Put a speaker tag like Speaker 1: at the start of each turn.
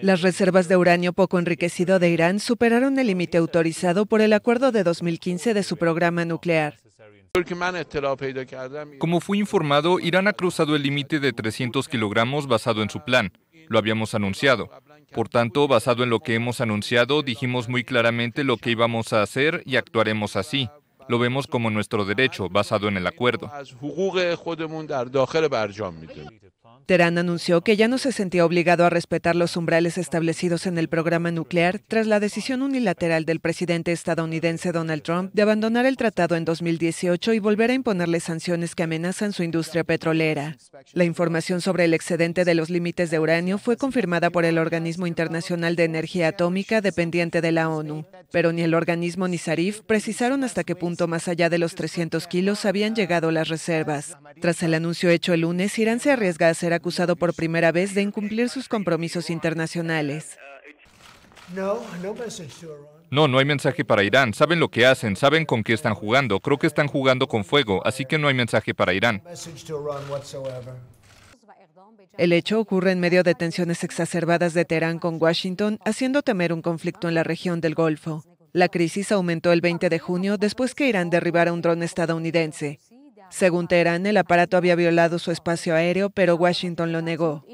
Speaker 1: Las reservas de uranio poco enriquecido de Irán superaron el límite autorizado por el acuerdo de 2015 de su programa nuclear.
Speaker 2: Como fue informado, Irán ha cruzado el límite de 300 kilogramos basado en su plan. Lo habíamos anunciado. Por tanto, basado en lo que hemos anunciado, dijimos muy claramente lo que íbamos a hacer y actuaremos así. Lo vemos como nuestro derecho, basado en el acuerdo.
Speaker 1: Terán anunció que ya no se sentía obligado a respetar los umbrales establecidos en el programa nuclear tras la decisión unilateral del presidente estadounidense Donald Trump de abandonar el tratado en 2018 y volver a imponerle sanciones que amenazan su industria petrolera. La información sobre el excedente de los límites de uranio fue confirmada por el Organismo Internacional de Energía Atómica dependiente de la ONU. Pero ni el organismo ni Zarif precisaron hasta qué punto más allá de los 300 kilos habían llegado las reservas. Tras el anuncio hecho el lunes, Irán se arriesga a ser acusado por primera vez de incumplir sus compromisos internacionales.
Speaker 2: No, no hay mensaje para Irán. Saben lo que hacen, saben con qué están jugando. Creo que están jugando con fuego, así que no hay mensaje para Irán.
Speaker 1: El hecho ocurre en medio de tensiones exacerbadas de Teherán con Washington, haciendo temer un conflicto en la región del Golfo. La crisis aumentó el 20 de junio después que Irán derribara un dron estadounidense. Según Teherán, el aparato había violado su espacio aéreo, pero Washington lo negó.